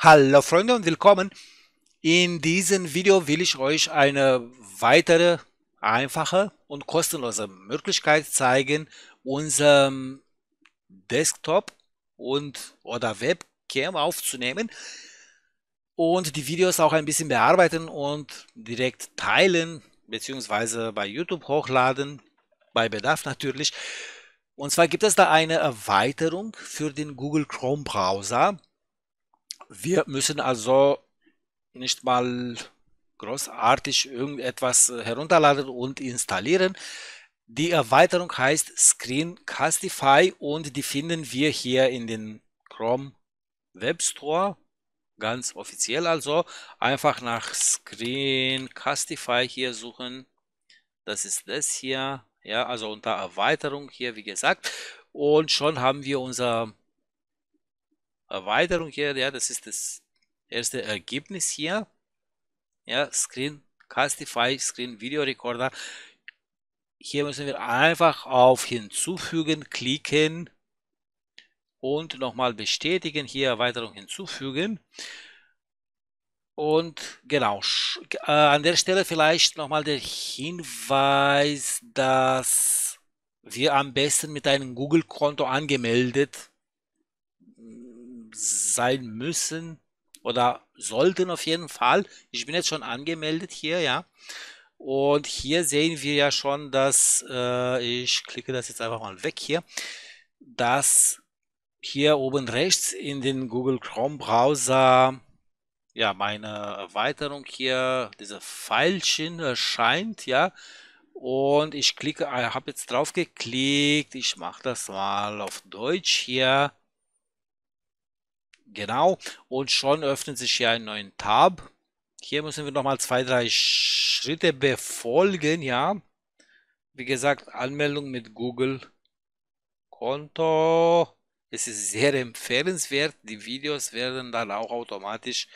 Hallo Freunde und willkommen. In diesem Video will ich euch eine weitere einfache und kostenlose Möglichkeit zeigen, unseren Desktop und oder Webcam aufzunehmen und die Videos auch ein bisschen bearbeiten und direkt teilen beziehungsweise bei YouTube hochladen, bei Bedarf natürlich. Und zwar gibt es da eine Erweiterung für den Google Chrome Browser wir müssen also nicht mal großartig irgendetwas äh, herunterladen und installieren. Die Erweiterung heißt Screencastify und die finden wir hier in den Chrome Web Store, ganz offiziell also. Einfach nach Screencastify hier suchen. Das ist das hier, ja, also unter Erweiterung hier, wie gesagt. Und schon haben wir unser Erweiterung hier, ja, das ist das erste Ergebnis hier. Ja, Screen Castify, Screen Video Recorder. Hier müssen wir einfach auf hinzufügen klicken und nochmal bestätigen, hier Erweiterung hinzufügen. Und genau, äh, an der Stelle vielleicht nochmal der Hinweis, dass wir am besten mit einem Google-Konto angemeldet sein müssen oder sollten auf jeden Fall. Ich bin jetzt schon angemeldet hier, ja. Und hier sehen wir ja schon, dass äh, ich klicke das jetzt einfach mal weg hier, dass hier oben rechts in den Google Chrome Browser ja meine Erweiterung hier diese Pfeilchen erscheint, ja. Und ich klicke, ich habe jetzt drauf geklickt. Ich mache das mal auf Deutsch hier. Genau. Und schon öffnet sich hier ein neuer Tab. Hier müssen wir nochmal zwei, drei Schritte befolgen, ja. Wie gesagt, Anmeldung mit Google Konto. Es ist sehr empfehlenswert. Die Videos werden dann auch automatisch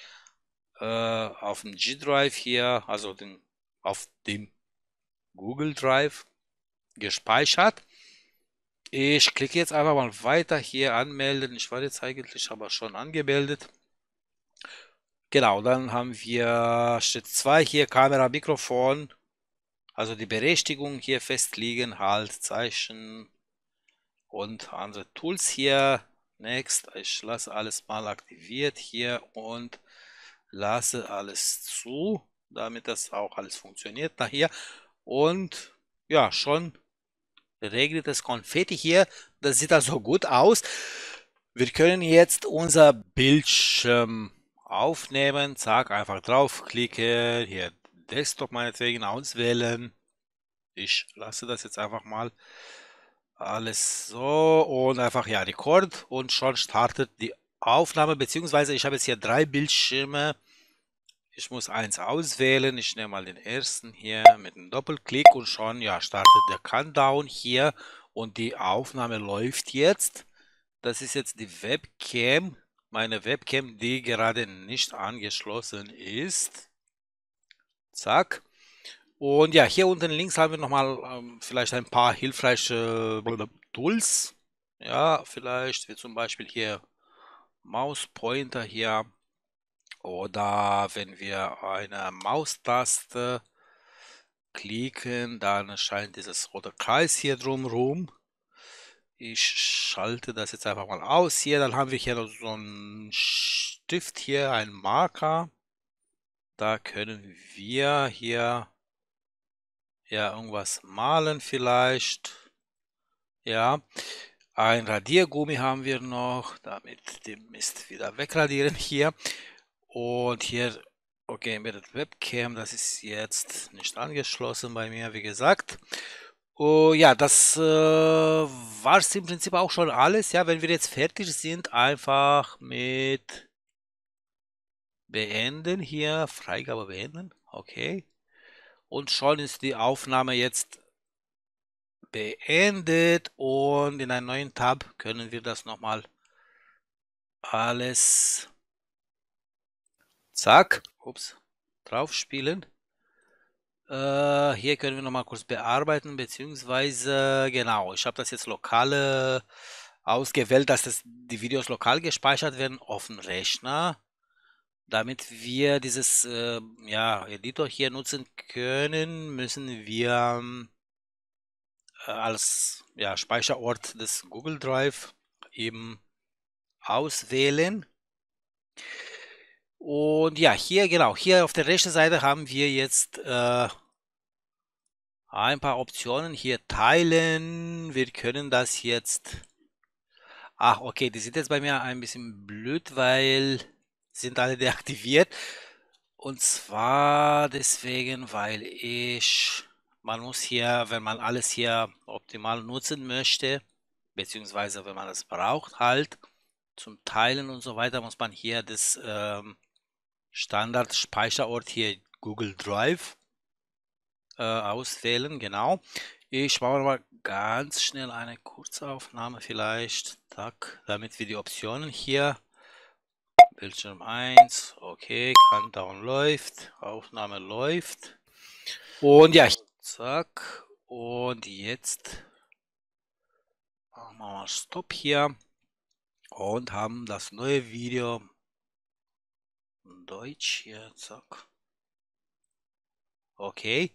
äh, auf dem G-Drive hier, also den, auf dem Google Drive gespeichert. Ich klicke jetzt einfach mal weiter hier anmelden. Ich war jetzt eigentlich aber schon angemeldet. Genau, dann haben wir Schritt 2 hier Kamera, Mikrofon. Also die Berechtigung hier festlegen, halt Zeichen und andere Tools hier. Next, ich lasse alles mal aktiviert hier und lasse alles zu, damit das auch alles funktioniert nachher. Und ja, schon regeltes Konfetti hier. Das sieht also gut aus. Wir können jetzt unser Bildschirm aufnehmen. Zack, einfach draufklicken. Hier Desktop meinetwegen auswählen. Ich lasse das jetzt einfach mal alles so und einfach ja Rekord und schon startet die Aufnahme beziehungsweise ich habe jetzt hier drei Bildschirme ich muss eins auswählen. Ich nehme mal den ersten hier mit einem Doppelklick und schon ja, startet der Countdown hier und die Aufnahme läuft jetzt. Das ist jetzt die Webcam, meine Webcam, die gerade nicht angeschlossen ist. Zack. Und ja, hier unten links haben wir nochmal ähm, vielleicht ein paar hilfreiche Tools. Ja, vielleicht wie zum Beispiel hier Mauspointer hier oder wenn wir eine Maustaste klicken, dann erscheint dieses rote Kreis hier drumherum. Ich schalte das jetzt einfach mal aus hier. Dann haben wir hier noch so einen Stift hier, einen Marker. Da können wir hier ja irgendwas malen vielleicht. Ja, ein Radiergummi haben wir noch, damit den Mist wieder wegradieren hier. Und hier, okay, Embedded Webcam, das ist jetzt nicht angeschlossen bei mir, wie gesagt. Uh, ja, das äh, war es im Prinzip auch schon alles. Ja, wenn wir jetzt fertig sind, einfach mit beenden hier, Freigabe beenden, okay. Und schon ist die Aufnahme jetzt beendet und in einem neuen Tab können wir das nochmal alles Zack, ups, drauf spielen. Äh, hier können wir nochmal kurz bearbeiten, beziehungsweise, genau, ich habe das jetzt lokale ausgewählt, dass das, die Videos lokal gespeichert werden auf dem Rechner, damit wir dieses äh, ja, Editor hier nutzen können, müssen wir äh, als ja, Speicherort des Google Drive eben auswählen. Und ja, hier genau, hier auf der rechten Seite haben wir jetzt äh, ein paar Optionen. Hier teilen, wir können das jetzt... Ach, okay, die sind jetzt bei mir ein bisschen blöd, weil sind alle deaktiviert. Und zwar deswegen, weil ich... Man muss hier, wenn man alles hier optimal nutzen möchte, beziehungsweise wenn man es braucht, halt zum Teilen und so weiter, muss man hier das... Ähm, Standard-Speicherort hier Google Drive äh, auswählen, genau. Ich mache mal ganz schnell eine Kurzaufnahme vielleicht, Tack, damit wir die Optionen hier, Bildschirm 1, okay, Countdown läuft, Aufnahme läuft. Und ja, zack, und jetzt machen wir mal Stopp hier und haben das neue Video Deutsch hier, zack. Okay.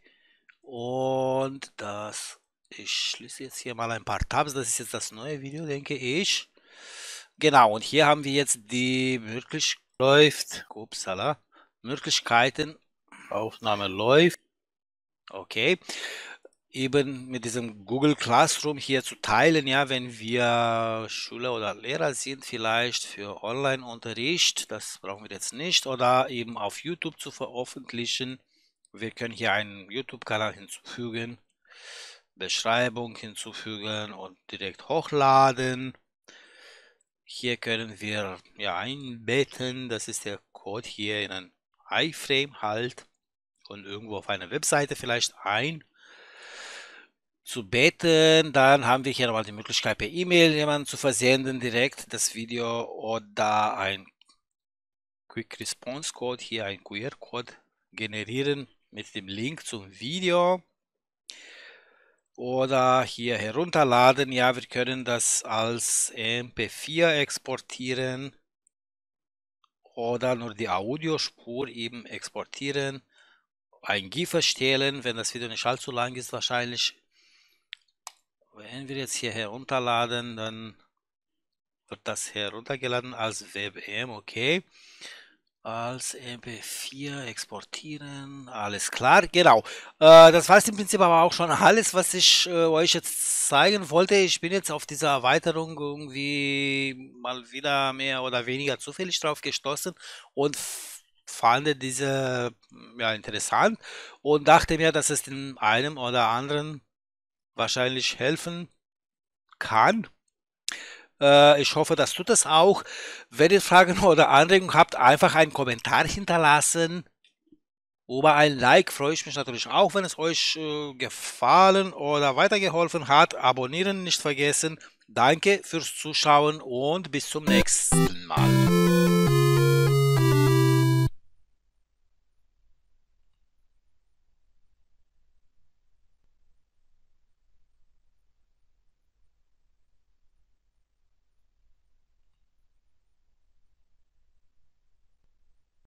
Und das, ich schließe jetzt hier mal ein paar Tabs. Das ist jetzt das neue Video, denke ich. Genau, und hier haben wir jetzt die Möglichkeit, läuft, upsala, Möglichkeiten, Aufnahme läuft. Okay eben mit diesem Google Classroom hier zu teilen, ja, wenn wir Schüler oder Lehrer sind, vielleicht für Online-Unterricht, das brauchen wir jetzt nicht, oder eben auf YouTube zu veröffentlichen. Wir können hier einen YouTube-Kanal hinzufügen, Beschreibung hinzufügen und direkt hochladen. Hier können wir ja einbetten, das ist der Code hier in ein iframe halt und irgendwo auf einer Webseite vielleicht ein zu beten, dann haben wir hier nochmal die Möglichkeit, per E-Mail jemanden zu versenden, direkt das Video oder ein Quick Response Code, hier ein QR-Code generieren mit dem Link zum Video oder hier herunterladen. Ja, wir können das als MP4 exportieren oder nur die Audiospur eben exportieren, ein GIF erstellen, wenn das Video nicht allzu lang ist wahrscheinlich wenn wir jetzt hier herunterladen, dann wird das heruntergeladen als WebM, okay. Als MP4 exportieren, alles klar, genau. Äh, das war es im Prinzip aber auch schon alles, was ich äh, euch jetzt zeigen wollte. Ich bin jetzt auf diese Erweiterung irgendwie mal wieder mehr oder weniger zufällig drauf gestoßen und fand diese ja, interessant und dachte mir, dass es den einen oder anderen wahrscheinlich helfen kann. Äh, ich hoffe, das tut es auch. Wenn ihr Fragen oder Anregungen habt, einfach einen Kommentar hinterlassen. Über ein Like freue ich mich natürlich auch, wenn es euch äh, gefallen oder weitergeholfen hat. Abonnieren nicht vergessen. Danke fürs Zuschauen und bis zum nächsten Mal.